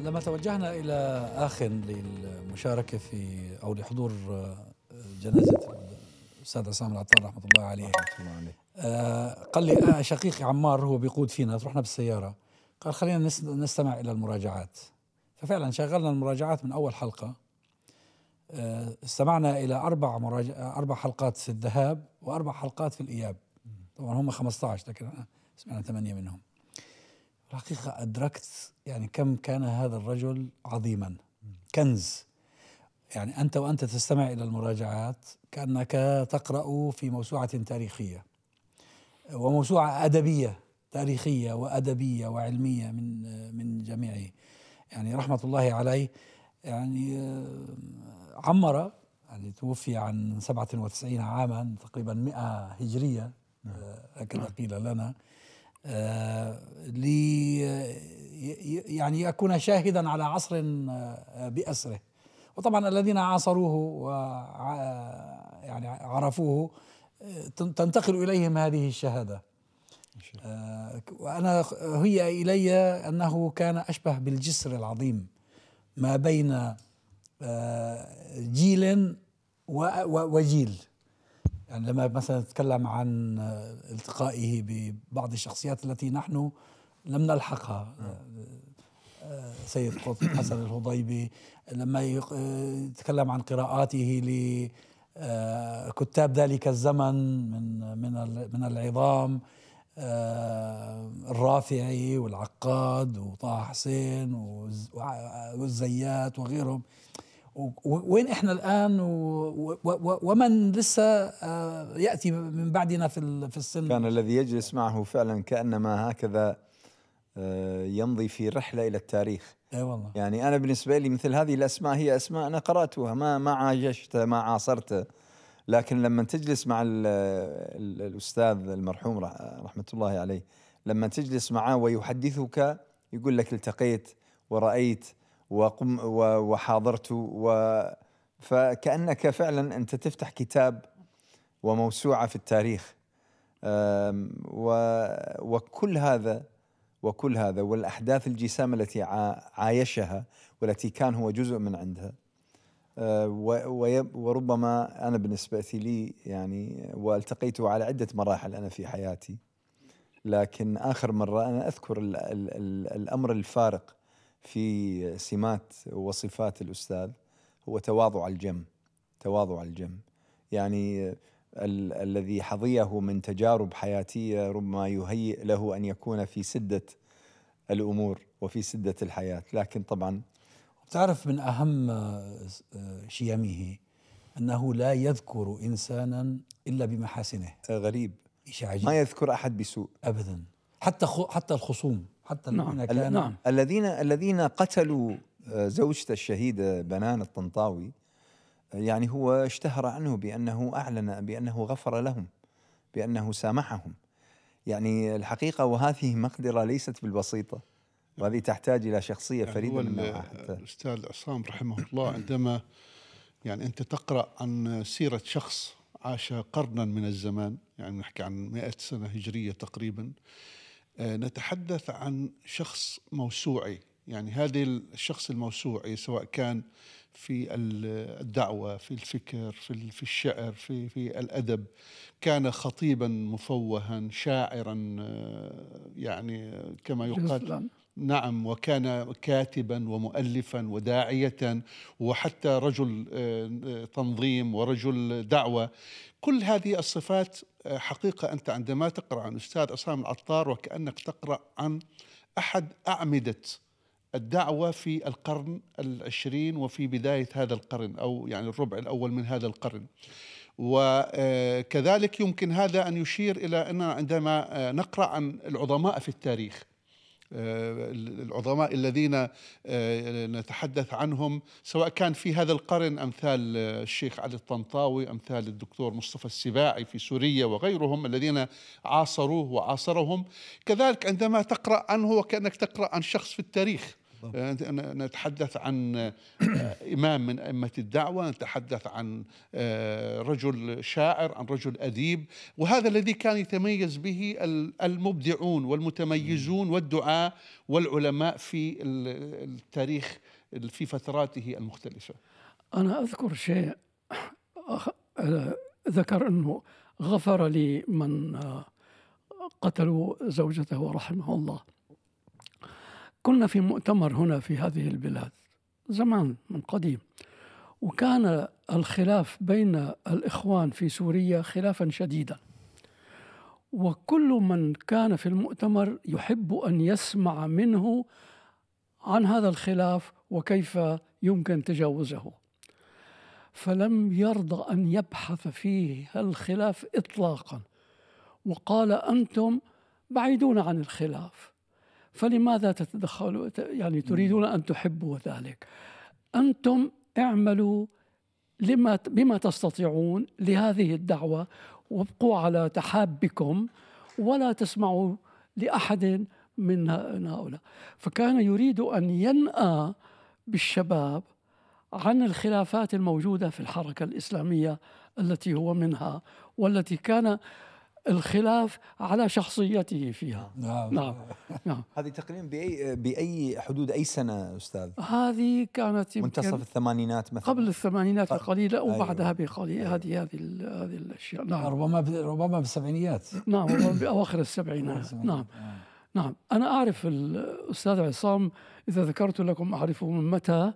لما توجهنا إلى آخن للمشاركة في أو لحضور آه، جنازة الأستاذ عصام العطار رحمة الله عليه آه، قال لي آه، شقيقي عمار هو بيقود فينا رحنا بالسيارة قال خلينا نستمع إلى المراجعات ففعلا شغلنا المراجعات من أول حلقة استمعنا إلى أربع مراجع أربع حلقات في الذهاب وأربع حلقات في الإياب طبعا هم 15 لكن سمعنا ثمانية منهم الحقيقة أدركت يعني كم كان هذا الرجل عظيما كنز يعني أنت وأنت تستمع إلى المراجعات كأنك تقرأ في موسوعة تاريخية وموسوعة أدبية تاريخية وأدبية وعلمية من من جميعه يعني رحمة الله عليه يعني آه، عمر يعني توفي عن 97 عاما تقريبا 100 هجرية هكذا آه، نعم. قيل لنا آه، لي آه، يعني يكون شاهدا على عصر آه، بأسره وطبعا الذين عاصروه و يعني عرفوه تنتقل إليهم هذه الشهادة وأنا هي إلي أنه كان أشبه بالجسر العظيم ما بين جيل وجيل يعني لما مثلا نتكلم عن التقائه ببعض الشخصيات التي نحن لم نلحقها آه، سيد قطب حسن الهضيبي لما يتكلم عن قراءاته لكتاب آه، ذلك الزمن من من من العظام آه، الرافعي والعقاد وطه حسين والزيات وغيرهم وين احنا الان ومن لسه آه، ياتي من بعدنا في في السن كان الذي يجلس معه فعلا كانما هكذا آه، يمضي في رحله الى التاريخ اي والله يعني انا بالنسبه لي مثل هذه الاسماء هي اسماء انا قراتها ما ما عاجشت ما عاصرت لكن لما تجلس مع الـ الـ الاستاذ المرحوم رحمه الله عليه لما تجلس معه ويحدثك يقول لك التقيت ورايت وقم وحاضرت و فكأنك فعلا أنت تفتح كتاب وموسوعة في التاريخ و... وكل هذا وكل هذا والأحداث الجسام التي عايشها والتي كان هو جزء من عندها آه، وربما أنا بالنسبة لي يعني والتقيته على عدة مراحل أنا في حياتي لكن آخر مرة أنا أذكر الأمر الفارق في سمات وصفات الأستاذ هو تواضع الجم تواضع الجم يعني ال- الذي حظيه من تجارب حياتية ربما يهيئ له أن يكون في سدة الأمور وفي سدة الحياة لكن طبعا تعرف من أهم شيمه أنه لا يذكر إنسانا إلا بمحاسنه غريب شيء عجيب ما يذكر أحد بسوء أبدا حتى حتى الخصوم حتى نعم، الذين كانوا نعم. الذين الذين قتلوا آه، زوجته الشهيده بنان الطنطاوي آه، يعني هو اشتهر عنه بانه اعلن بانه غفر لهم بانه سامحهم يعني الحقيقه وهذه مقدره ليست بالبسيطه وهذه تحتاج الى شخصيه يعني فريده من نوعها حتى الاستاذ عصام رحمه الله عندما يعني انت تقرا عن سيره شخص عاش قرنا من الزمان يعني نحكي عن 100 سنه هجريه تقريبا آه، نتحدث عن شخص موسوعي يعني هذا الشخص الموسوعي سواء كان في الدعوة في الفكر في في الشعر في في الأدب كان خطيبا مفوها شاعرا آه، يعني كما يقال نعم وكان كاتبا ومؤلفا وداعية وحتى رجل آه، تنظيم ورجل دعوة كل هذه الصفات آه، حقيقة أنت عندما تقرأ عن أستاذ عصام العطار وكأنك تقرأ عن أحد أعمدة الدعوة في القرن العشرين وفي بداية هذا القرن أو يعني الربع الأول من هذا القرن وكذلك آه، يمكن هذا أن يشير إلى أننا عندما نقرأ عن العظماء في التاريخ آه، العظماء الذين آه، نتحدث عنهم سواء كان في هذا القرن أمثال الشيخ علي الطنطاوي أمثال الدكتور مصطفى السباعي في سوريا وغيرهم الذين عاصروه وعاصرهم كذلك عندما تقرأ عنه وكأنك تقرأ عن شخص في التاريخ نتحدث عن آه، إمام من أئمة الدعوة نتحدث عن آه، رجل شاعر عن رجل أديب وهذا الذي كان يتميز به المبدعون والمتميزون والدعاء والعلماء في التاريخ في فتراته المختلفة أنا أذكر شيء ذكر أنه غفر لي من آه، قتلوا زوجته رحمه الله كنا في مؤتمر هنا في هذه البلاد زمان من قديم وكان الخلاف بين الإخوان في سوريا خلافا شديدا وكل من كان في المؤتمر يحب أن يسمع منه عن هذا الخلاف وكيف يمكن تجاوزه فلم يرضى أن يبحث فيه الخلاف إطلاقا وقال أنتم بعيدون عن الخلاف فلماذا تتدخلوا يعني تريدون أن تحبوا ذلك أنتم اعملوا لما بما تستطيعون لهذه الدعوة وابقوا على تحابكم ولا تسمعوا لأحد من هؤلاء فكان يريد أن ينأى بالشباب عن الخلافات الموجودة في الحركة الإسلامية التي هو منها والتي كان الخلاف على شخصيته فيها نعم نعم, نعم. هذه تقريبا باي باي حدود اي سنه استاذ؟ هذه كانت منتصف الثمانينات مثلا قبل الثمانينات بقليله أيوة. وبعدها بقليل أيوة. هذه هذه هذه الاشياء نعم ربما ربما بالسبعينيات نعم باواخر السبعينات نعم آه. نعم انا اعرف الاستاذ عصام اذا ذكرت لكم اعرفه من متى؟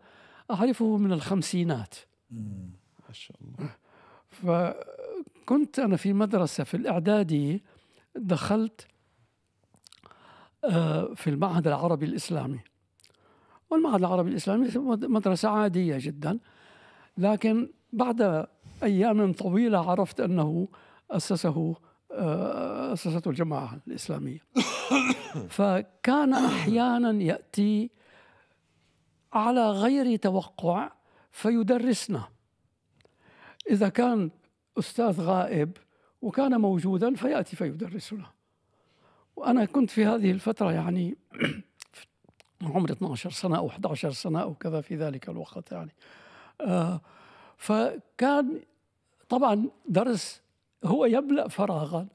اعرفه من الخمسينات ما شاء الله كنت أنا في مدرسة في الإعدادي دخلت آه، في المعهد العربي الإسلامي والمعهد العربي الإسلامي مدرسة عادية جدا لكن بعد أيام طويلة عرفت أنه أسسه آه، أسسته الجماعة الإسلامية فكان أحيانا يأتي على غير توقع فيدرسنا إذا كان أستاذ غائب وكان موجودا فيأتي فيدرسنا وأنا كنت في هذه الفترة يعني عمري 12 سنة أو 11 سنة أو كذا في ذلك الوقت يعني آه فكان طبعا درس هو يملأ فراغا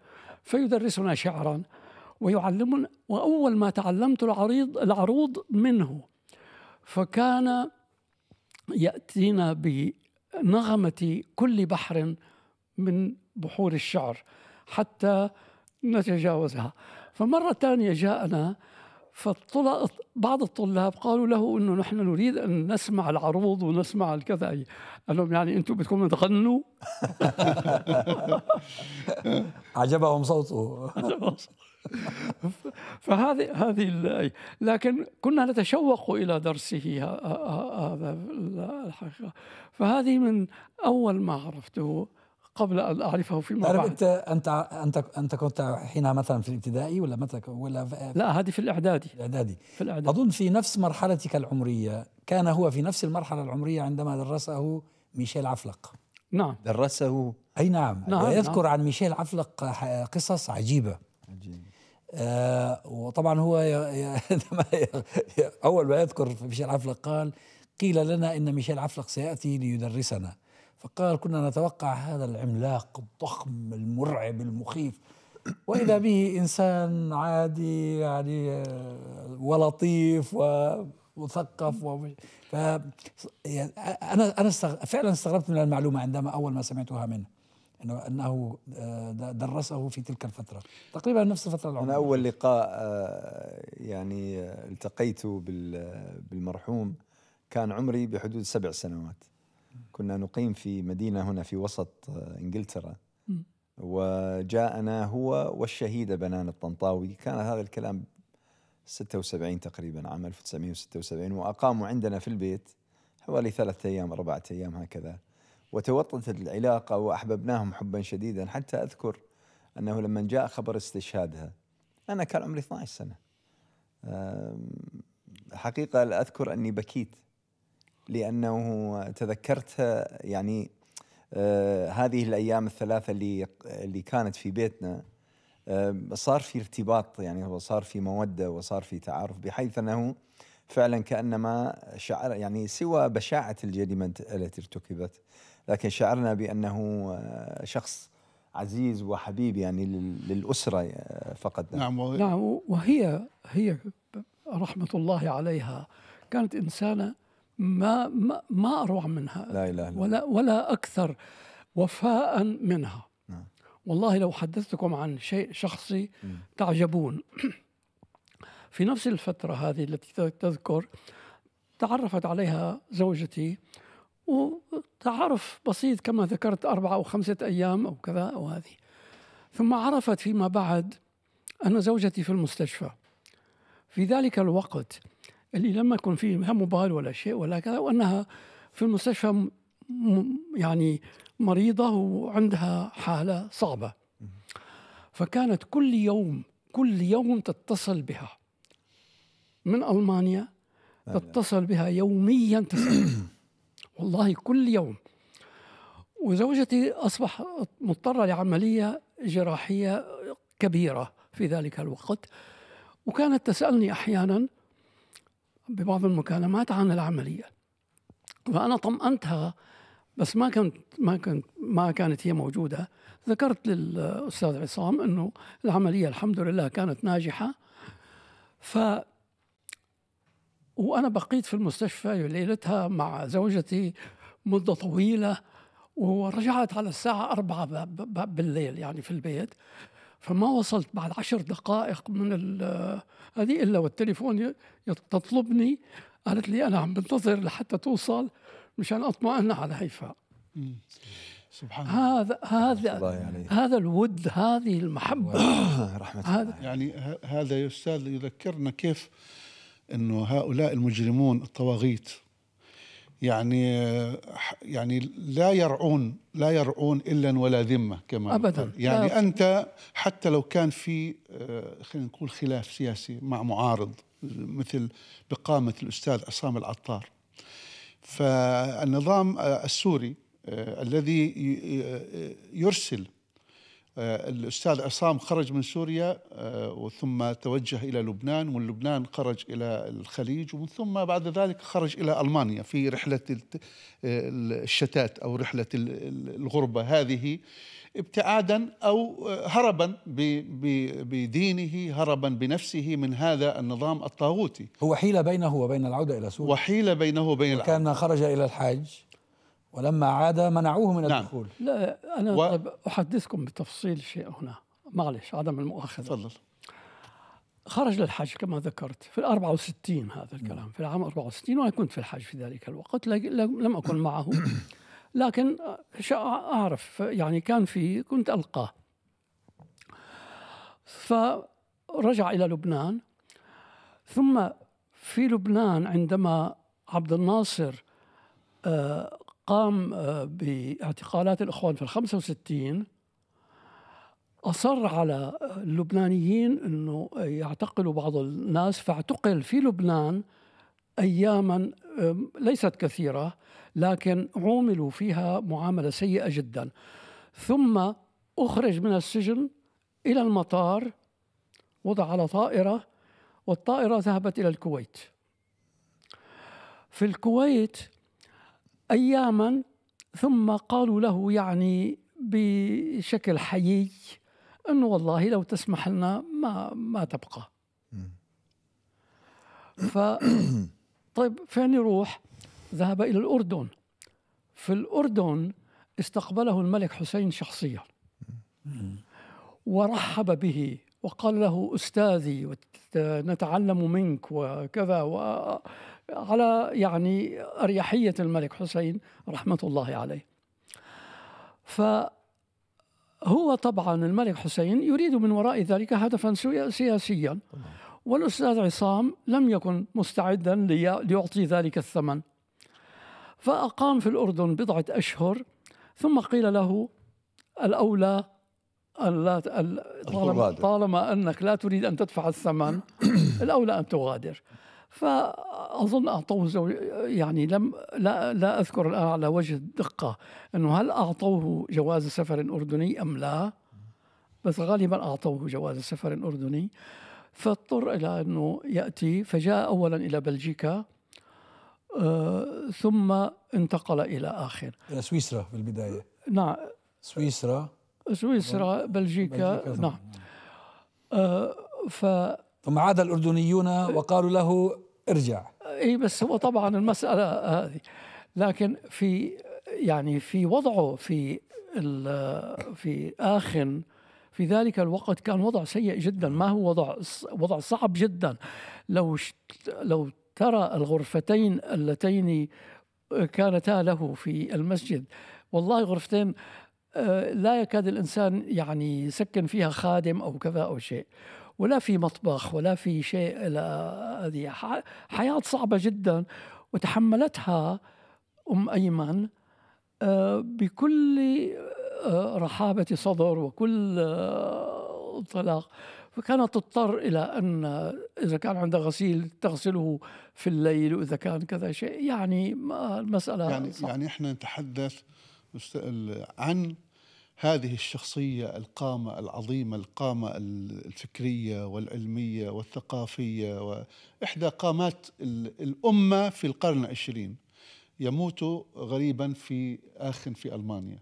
فيدرسنا شعرا ويعلمنا وأول ما تعلمت العريض العروض منه فكان يأتينا بنغمة كل بحر من بحور الشعر حتى نتجاوزها فمرة ثانية جاءنا بعض الطلاب قالوا له انه نحن نريد ان نسمع العروض ونسمع الكذا قال لهم يعني انتم بدكم تغنوا عجبهم صوته فهذه هذه لكن كنا نتشوق الى درسه هذا الحقيقه فهذه من اول ما عرفته قبل ان اعرفه فيما بعد انت انت انت انت كنت حينها مثلا في الابتدائي ولا متى ولا لا هذه في الاعدادي الاعدادي في الاعدادي اظن في نفس مرحلتك العمريه كان هو في نفس المرحله العمريه عندما درسه ميشيل عفلق نعم درسه اي نعم, نعم, نعم. يذكر نعم. عن ميشيل عفلق قصص عجيبه عجيب آه وطبعا هو ي... اول ما يذكر ميشيل عفلق قال قيل لنا ان ميشيل عفلق سياتي ليدرسنا فقال كنا نتوقع هذا العملاق الضخم المرعب المخيف واذا به انسان عادي يعني آه، ولطيف ومثقف و... ف انا انا استغ... فعلا استغربت من المعلومه عندما اول ما سمعتها منه انه انه آه، درسه في تلك الفتره تقريبا نفس الفتره العمريه انا اول لقاء آه، يعني التقيت بالمرحوم كان عمري بحدود سبع سنوات كنا نقيم في مدينة هنا في وسط آه، إنجلترا وجاءنا هو والشهيدة بنان الطنطاوي كان هذا الكلام 76 تقريبا عام 1976 وأقاموا عندنا في البيت حوالي ثلاثة أيام أربعة أيام هكذا وتوطدت العلاقة وأحببناهم حبا شديدا حتى أذكر أنه لما جاء خبر استشهادها أنا كان عمري 12 سنة حقيقة أذكر أني بكيت لانه تذكرت يعني آه، هذه الايام الثلاثه اللي اللي كانت في بيتنا آه، صار في ارتباط يعني وصار في موده وصار في تعارف بحيث انه فعلا كانما شعر يعني سوى بشاعه الجريمه التي ارتكبت لكن شعرنا بانه آه، شخص عزيز وحبيب يعني للاسره فقط نعم نعم وهي هي رحمه الله عليها كانت انسانه ما ما, ما اروع منها لا إله إلا ولا ولا اكثر وفاء منها نعم. والله لو حدثتكم عن شيء شخصي تعجبون في نفس الفترة هذه التي تذكر تعرفت عليها زوجتي وتعارف بسيط كما ذكرت أربعة أو خمسة أيام أو كذا أو هذه ثم عرفت فيما بعد أن زوجتي في المستشفى في ذلك الوقت اللي لم يكن في لا موبايل ولا شيء ولا كذا وأنها في المستشفى يعني مريضة وعندها حالة صعبة فكانت كل يوم كل يوم تتصل بها من ألمانيا أيوة. تتصل بها يوميا تسأل والله كل يوم وزوجتي أصبح مضطرة لعملية جراحية كبيرة في ذلك الوقت وكانت تسألني أحيانا ببعض المكالمات عن العملية فأنا طمأنتها بس ما كنت ما كنت ما كانت هي موجودة ذكرت للأستاذ عصام أنه العملية الحمد لله كانت ناجحة ف وأنا بقيت في المستشفى ليلتها مع زوجتي مدة طويلة ورجعت على الساعة أربعة بالليل يعني في البيت فما وصلت بعد عشر دقائق من هذه الا والتليفون تطلبني قالت لي انا عم بنتظر لحتى توصل مشان اطمئن على هيفاء سبحان هذا هذا يعني. هذا الود هذه المحبه رحمه الله يعني هذا يا استاذ يذكرنا كيف انه هؤلاء المجرمون الطواغيت يعني يعني لا يرعون لا يرعون الا ولا ذمه كما ابدا يعني لا. انت حتى لو كان في آه، خلينا نقول خلاف سياسي مع معارض مثل بقامه الاستاذ عصام العطار فالنظام آه، السوري آه، الذي يرسل آه، الأستاذ عصام خرج من سوريا آه، ثم توجه إلى لبنان ومن لبنان خرج إلى الخليج ومن ثم بعد ذلك خرج إلى ألمانيا في رحلة الشتات أو رحلة الغربة هذه ابتعادا أو آه، هربا بدينه هربا بنفسه من هذا النظام الطاغوتي هو حيل بينه وبين العودة إلى سوريا وحيل بينه وبين العودة كان خرج إلى الحاج ولما عاد منعوه من نعم. الدخول نعم. لا أنا و... طيب أحدثكم بتفصيل شيء هنا معلش عدم المؤاخذة تفضل خرج للحج كما ذكرت في ال 64 هذا الكلام نعم. في العام 64 وأنا كنت في الحج في ذلك الوقت لم أكن معه لكن أعرف يعني كان في كنت ألقاه فرجع إلى لبنان ثم في لبنان عندما عبد الناصر آه، قام آه، باعتقالات الإخوان في ال 65 أصر على آه، اللبنانيين أنه يعتقلوا بعض الناس فاعتقل في لبنان أياما ليست كثيرة لكن عوملوا فيها معاملة سيئة جدا ثم أخرج من السجن إلى المطار وضع على طائرة والطائرة ذهبت إلى الكويت في الكويت أياما ثم قالوا له يعني بشكل حيي أنه والله لو تسمح لنا ما ما تبقى ف طيب فين يروح؟ ذهب إلى الأردن في الأردن استقبله الملك حسين شخصيا ورحب به وقال له أستاذي نتعلم منك وكذا و على يعني أريحية الملك حسين رحمة الله عليه فهو طبعا الملك حسين يريد من وراء ذلك هدفا سياسيا والأستاذ عصام لم يكن مستعدا ليعطي ذلك الثمن فأقام في الأردن بضعة أشهر ثم قيل له الأولى أن لا طالما, طالما أنك لا تريد أن تدفع الثمن الأولى أن تغادر فأظن أعطوه زوج يعني لم لا, لا أذكر الآن على وجه الدقة أنه هل أعطوه جواز سفر أردني أم لا بس غالبا أعطوه جواز سفر أردني فاضطر إلى أنه يأتي فجاء أولا إلى بلجيكا آه ثم انتقل إلى آخر إلى سويسرا في البداية نعم سويسرا سويسرا بلجيكا, بلجيكا نعم, نعم. آه ف ثم عاد الأردنيون وقالوا له ارجع اي بس هو طبعا المسألة هذه لكن في يعني في وضعه في في آخن في ذلك الوقت كان وضع سيء جدا ما هو وضع وضع صعب جدا لو لو ترى الغرفتين اللتين كانتا له في المسجد والله غرفتين آه، لا يكاد الانسان يعني يسكن فيها خادم او كذا او شيء ولا في مطبخ ولا في شيء هذه حياة صعبة جدا وتحملتها أم أيمن آه، بكل آه، رحابة صدر وكل آه، انطلاق فكانت تضطر إلى أن إذا كان عندها غسيل تغسله في الليل وإذا كان كذا شيء يعني المسألة يعني, صعبة. يعني إحنا نتحدث عن هذه الشخصية القامة العظيمة القامة الفكرية والعلمية والثقافية وإحدى قامات الأمة في القرن العشرين يموت غريبا في آخ في ألمانيا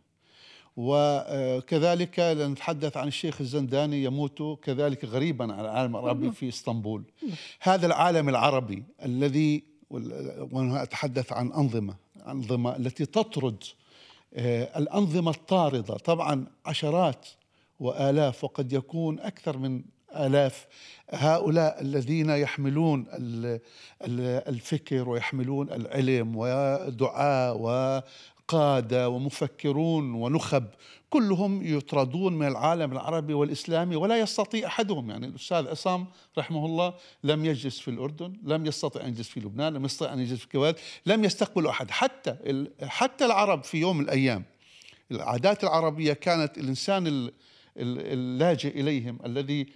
وكذلك نتحدث عن الشيخ الزنداني يموت كذلك غريبا على العالم العربي نعم. في اسطنبول نعم. هذا العالم العربي الذي وأنا أتحدث عن أنظمة أنظمة التي تطرد آه، الأنظمة الطاردة طبعا عشرات وآلاف وقد يكون أكثر من آلاف هؤلاء الذين يحملون الفكر ويحملون العلم ودعاء قادة ومفكرون ونخب كلهم يطردون من العالم العربي والإسلامي ولا يستطيع أحدهم يعني الأستاذ عصام رحمه الله لم يجلس في الأردن لم يستطع أن يجلس في لبنان لم يستطع أن يجلس في الكويت لم يستقبل أحد حتى حتى العرب في يوم من الأيام العادات العربية كانت الإنسان اللاجئ إليهم الذي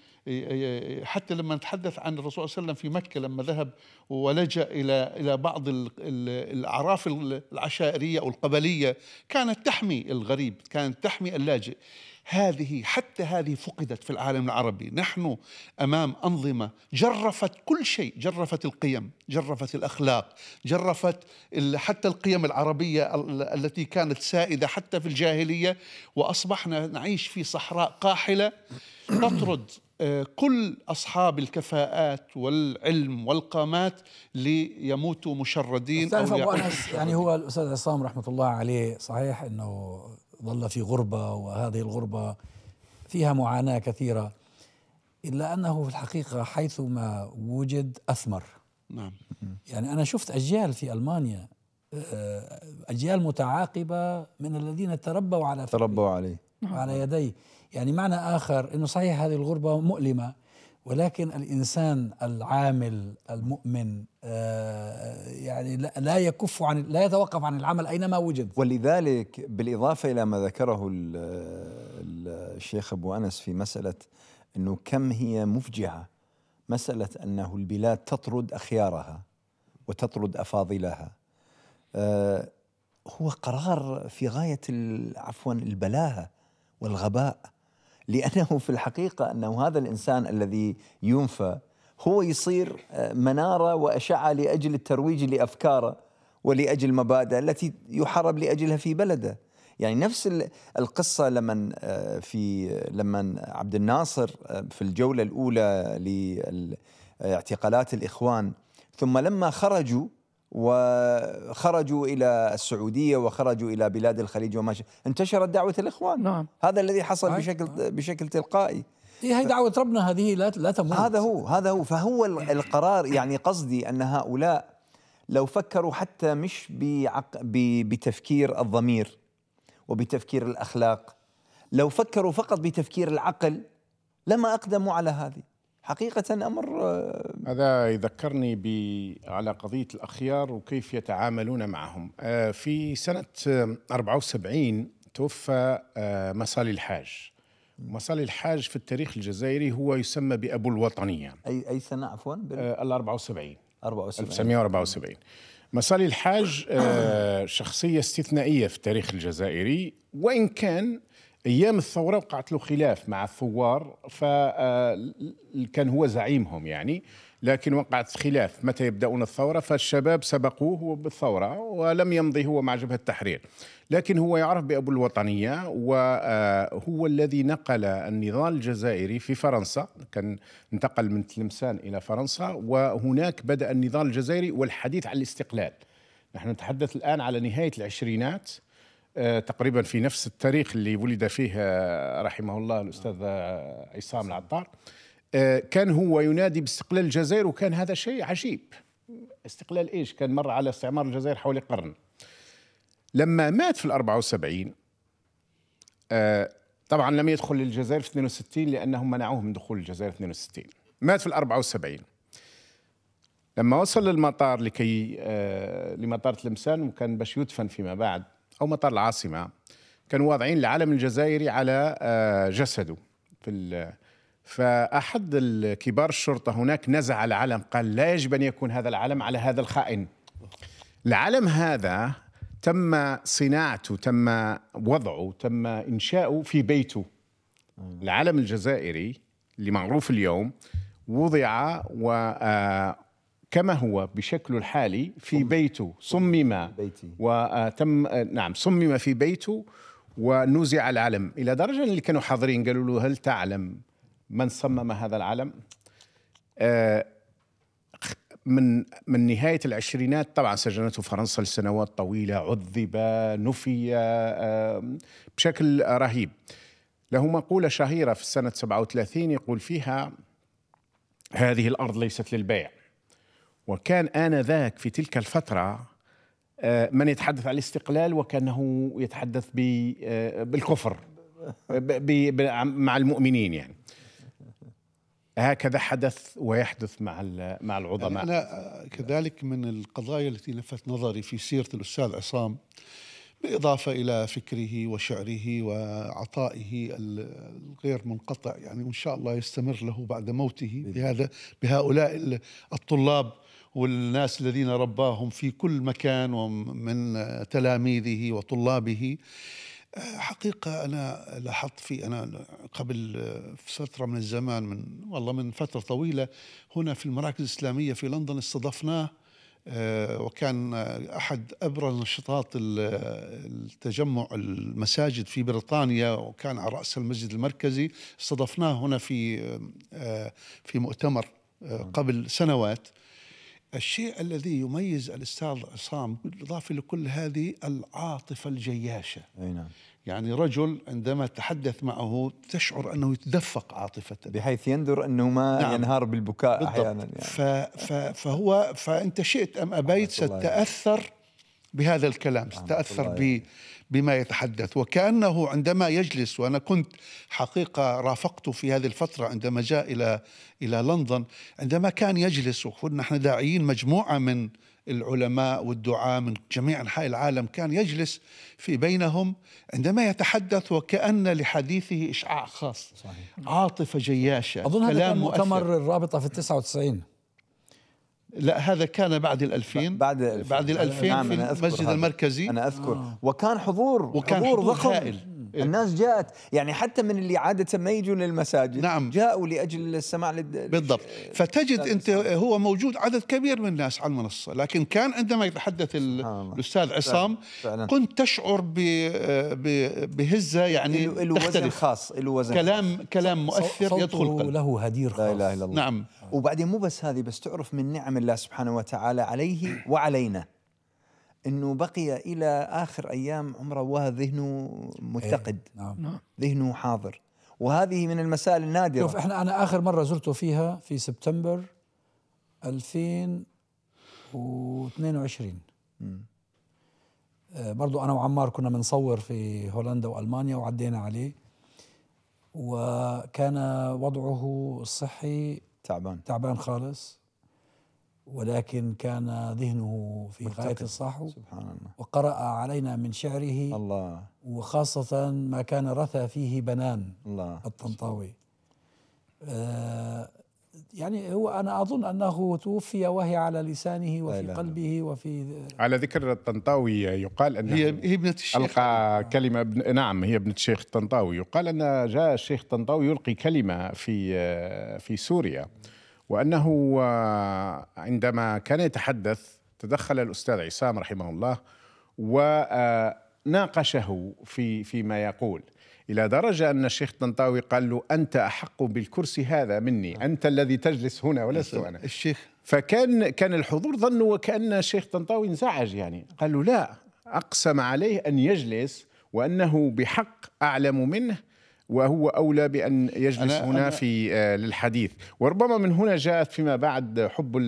حتى لما نتحدث عن الرسول صلى الله عليه وسلم في مكة لما ذهب ولجأ إلى إلى بعض الأعراف العشائرية أو القبلية كانت تحمي الغريب كانت تحمي اللاجئ هذه حتى هذه فقدت في العالم العربي نحن أمام أنظمة جرفت كل شيء جرفت القيم جرفت الأخلاق جرفت حتى القيم العربية التي كانت سائدة حتى في الجاهلية وأصبحنا نعيش في صحراء قاحلة تطرد كل أصحاب الكفاءات والعلم والقامات ليموتوا مشردين أستاذ أو أبو أنس يعني هو الأستاذ عصام رحمة الله عليه صحيح أنه ظل في غربة وهذه الغربة فيها معاناة كثيرة إلا أنه في الحقيقة حيثما وجد أثمر نعم يعني أنا شفت أجيال في ألمانيا آه، أجيال متعاقبة من الذين تربوا على تربوا عليه على يديه يعني معنى آخر أنه صحيح هذه الغربة مؤلمة ولكن الإنسان العامل المؤمن آه، يعني لا يكف عن لا يتوقف عن العمل أينما وجد ولذلك بالإضافة إلى ما ذكره الشيخ أبو أنس في مسألة أنه كم هي مفجعة مسألة أنه البلاد تطرد أخيارها وتطرد أفاضلها آه، هو قرار في غايه عفوا البلاهه والغباء لانه في الحقيقه انه هذا الانسان الذي ينفى هو يصير آه، مناره واشعه لاجل الترويج لافكاره ولاجل مبادئ التي يحارب لاجلها في بلده يعني نفس القصه لما آه، في لما عبد الناصر في الجوله الاولى لاعتقالات الاخوان ثم لما خرجوا وخرجوا الى السعوديه وخرجوا الى بلاد الخليج وما انتشرت دعوه الاخوان نعم هذا الذي حصل عايز. بشكل بشكل تلقائي هي دعوه ربنا هذه لا لا تموت هذا هو هذا هو فهو القرار يعني قصدي ان هؤلاء لو فكروا حتى مش بعق بتفكير الضمير وبتفكير الاخلاق لو فكروا فقط بتفكير العقل لما اقدموا على هذه حقيقة أمر آه، هذا يذكرني على قضية الأخيار وكيف يتعاملون معهم آه، في سنة 74 آه، توفى مصالي الحاج مصالي الحاج في التاريخ الجزائري هو يسمى بأبو الوطنية أي أي سنة عفوا؟ ال 74 74 1974 مصالي الحاج شخصية استثنائية في التاريخ الجزائري وإن كان ايام الثوره وقعت له خلاف مع الثوار فكان آه، هو زعيمهم يعني لكن وقعت خلاف متى يبدأون الثورة فالشباب سبقوه بالثورة ولم يمضي هو مع جبهة التحرير لكن هو يعرف بأبو الوطنية وهو آه، الذي نقل النضال الجزائري في فرنسا كان انتقل من تلمسان إلى فرنسا وهناك بدأ النضال الجزائري والحديث عن الاستقلال نحن نتحدث الآن على نهاية العشرينات آه، تقريبا في نفس التاريخ اللي ولد فيه آه، رحمه الله الاستاذ آه، عصام العطار كان هو ينادي باستقلال الجزائر وكان هذا شيء عجيب استقلال ايش كان مر على استعمار الجزائر حوالي قرن لما مات في ال 74 طبعا لم يدخل الجزائر في 62 لانهم منعوه من دخول الجزائر في 62 مات في ال 74 لما وصل للمطار لكي لمطار تلمسان وكان باش يدفن فيما بعد أو مطار العاصمة كانوا واضعين العلم الجزائري على آه، جسده في فأحد كبار الشرطة هناك نزع العلم قال لا يجب أن يكون هذا العلم على هذا الخائن العلم هذا تم صناعته تم وضعه تم إنشاؤه في بيته العلم الجزائري اللي معروف اليوم وضع و آه، كما هو بشكله الحالي في بيته صمم وتم آه، آه، نعم صمم في بيته ونزع العلم الى درجه اللي كانوا حاضرين قالوا له هل تعلم من صمم هذا العلم؟ آه من من نهايه العشرينات طبعا سجنته فرنسا لسنوات طويله عذب نفي آه بشكل رهيب. له مقوله شهيره في سنه 37 يقول فيها هذه الارض ليست للبيع وكان آنذاك في تلك الفترة آه، من يتحدث عن الاستقلال وكانه يتحدث آه، بالكفر مع المؤمنين يعني هكذا حدث ويحدث مع مع العظماء يعني انا كذلك من القضايا التي لفت نظري في سيره الاستاذ عصام بالاضافه الى فكره وشعره وعطائه الغير منقطع يعني وان شاء الله يستمر له بعد موته بهذا بهؤلاء الطلاب والناس الذين رباهم في كل مكان ومن تلاميذه وطلابه آه، حقيقة أنا لاحظت في أنا قبل آه، فترة من الزمان من والله من فترة طويلة هنا في المراكز الإسلامية في لندن استضفناه آه، وكان أحد أبرز نشاطات التجمع المساجد في بريطانيا وكان على رأس المسجد المركزي استضفناه هنا في في مؤتمر نعم. قبل سنوات الشيء الذي يميز الاستاذ عصام بالاضافه لكل هذه العاطفه الجياشه اي نعم يعني رجل عندما تحدث معه تشعر انه يتدفق عاطفه بحيث ينذر انه ما نعم. ينهار بالبكاء بالضبط. احيانا يعني. ف ف فهو فانت شئت ام ابيت ستتاثر بهذا الكلام ستتاثر ب بما يتحدث وكأنه عندما يجلس وأنا كنت حقيقة رافقته في هذه الفترة عندما جاء إلى إلى لندن عندما كان يجلس وكنا نحن داعيين مجموعة من العلماء والدعاة من جميع أنحاء العالم كان يجلس في بينهم عندما يتحدث وكأن لحديثه إشعاع خاص صحيح. عاطفة جياشة أظن هذا كان مؤتمر الرابطة في التسعة والتسعين لا هذا كان بعد ال2000 بعد ال2000 بعد ال2000 نعم في المسجد المركزي انا اذكر آه. وكان حضور وكان حضور, حضور ضخم هائل. الناس جاءت يعني حتى من اللي عادة ما يجوا للمساجد نعم جاءوا لأجل السماع لل... بالضبط فتجد أنت هو موجود عدد كبير من الناس على المنصة لكن كان عندما يتحدث الأستاذ عصام فعلا. كنت تشعر ب... ب... بهزة يعني له وزن خاص له وزن كلام خاص. كلام مؤثر يدخل قلب له هدير خاص لا إله إلا الله نعم وبعدين مو بس هذه بس تعرف من نعم الله سبحانه وتعالى عليه وعلينا انه بقي الى اخر ايام عمره وهو ذهنه متقد إيه، نعم. نعم. ذهنه حاضر وهذه من المسائل النادره شوف احنا انا اخر مره زرته فيها في سبتمبر 2022 آه، برضو أنا وعمار كنا بنصور في هولندا وألمانيا وعدينا عليه وكان وضعه الصحي تعبان تعبان خالص ولكن كان ذهنه في غاية الصحو سبحان الله وقرأ علينا من شعره الله وخاصة ما كان رثى فيه بنان الله الطنطاوي آه، يعني هو انا اظن انه توفي وهي على لسانه وفي لا لا. قلبه وفي على ذكر الطنطاوي يقال ان هي هي ابنه الشيخ القى كلمه ابن نعم هي ابنه الشيخ الطنطاوي يقال ان جاء الشيخ الطنطاوي يلقي كلمه في في سوريا وانه آه، عندما كان يتحدث تدخل الاستاذ عصام رحمه الله وناقشه آه، في فيما يقول إلى درجة أن الشيخ طنطاوي قال له أنت أحق بالكرسي هذا مني نعم. أنت الذي تجلس هنا ولست أنا الشيخ فكان كان الحضور ظنوا وكأن الشيخ طنطاوي انزعج يعني قال له لا أقسم عليه أن يجلس وأنه بحق أعلم منه وهو أولى بأن يجلس أنا هنا أنا في آه، للحديث وربما من هنا جاءت فيما بعد حب آه،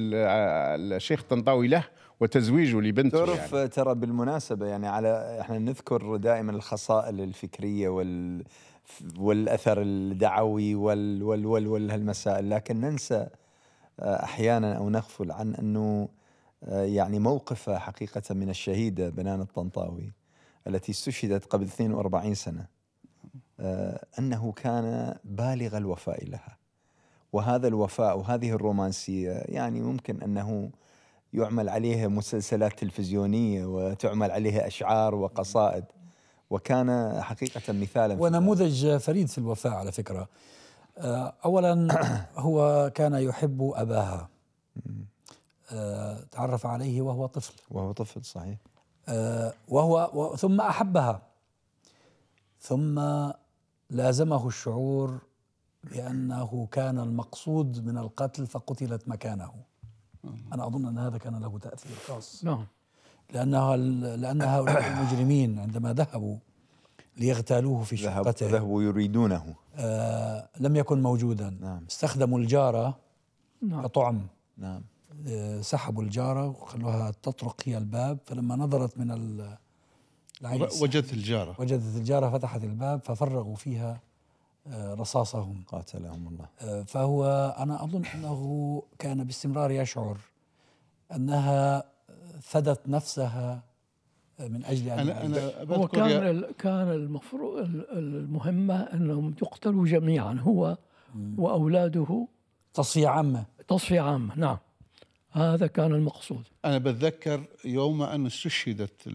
الشيخ طنطاوي له وتزويجه لبنته يعني. تعرف يعني. ترى بالمناسبة يعني على احنا نذكر دائما الخصائل الفكرية وال والاثر الدعوي وال وال وال, وال هالمسائل لكن ننسى آه، احيانا او نغفل عن انه آه، يعني موقفه حقيقة من الشهيدة بنان الطنطاوي التي استشهدت قبل 42 سنة آه، أنه كان بالغ الوفاء لها وهذا الوفاء وهذه الرومانسية يعني ممكن أنه يعمل عليها مسلسلات تلفزيونيه وتعمل عليها اشعار وقصائد وكان حقيقه مثالا ونموذج فريد في الوفاء على فكره آه، اولا هو كان يحب اباها آه، تعرف عليه وهو طفل وهو طفل صحيح آه، وهو ثم احبها ثم لازمه الشعور بانه كان المقصود من القتل فقتلت مكانه أنا أظن أن هذا كان له تأثير خاص نعم لأنها لأن هؤلاء المجرمين عندما ذهبوا ليغتالوه في شقته ذهبوا يريدونه آه لم يكن موجودا نعم. استخدموا الجارة نعم. كطعم نعم آه، سحبوا الجارة وخلوها تطرق هي الباب فلما نظرت من العين وجدت الجارة وجدت الجارة فتحت الباب ففرغوا فيها رصاصهم قاتلهم الله آه، فهو أنا أظن أنه كان باستمرار يشعر أنها فدت نفسها آه، من أجل أن أنا, أنا هو كان كان المفروض المهمة أنهم يقتلوا جميعا هو وأولاده تصفية عامة تصفية عامة نعم هذا كان المقصود أنا بتذكر يوم أن استشهدت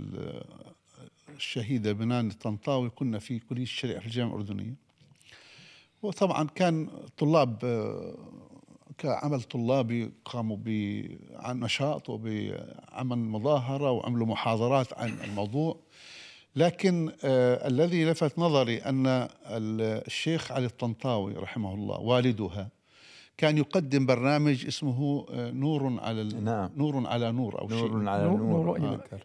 الشهيدة بنان الطنطاوي كنا في كلية الشريعة في الجامعة الأردنية وطبعا كان طلاب آه، كعمل طلابي قاموا بنشاط وبعمل مظاهرة وعملوا محاضرات عن الموضوع لكن آه الذي لفت نظري أن الشيخ علي الطنطاوي رحمه الله والدها كان يقدم برنامج اسمه آه، نور على نعم. نور على نور او نور شيء على نور, نور, نور, نور, آه.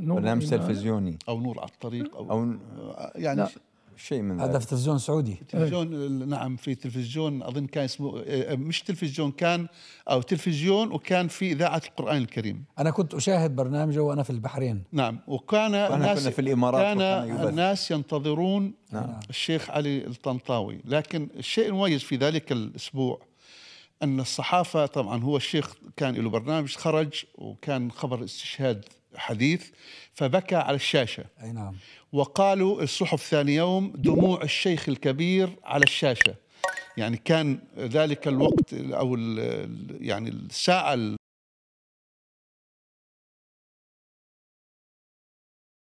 نور برنامج تلفزيوني او نور على الطريق او, أو آه، يعني لا. شيء من هذا في تلفزيون سعودي تلفزيون نعم في تلفزيون اظن كان اسمه آه، مش تلفزيون كان او تلفزيون وكان في اذاعه القران الكريم انا كنت اشاهد برنامجه وانا في البحرين نعم وكان الناس في الامارات كان الناس ينتظرون نعم. الشيخ علي الطنطاوي لكن الشيء المميز في ذلك الاسبوع ان الصحافه طبعا هو الشيخ كان له برنامج خرج وكان خبر استشهاد حديث فبكى على الشاشة أي نعم وقالوا الصحف ثاني يوم دموع الشيخ الكبير على الشاشة يعني كان ذلك الوقت أو يعني الساعة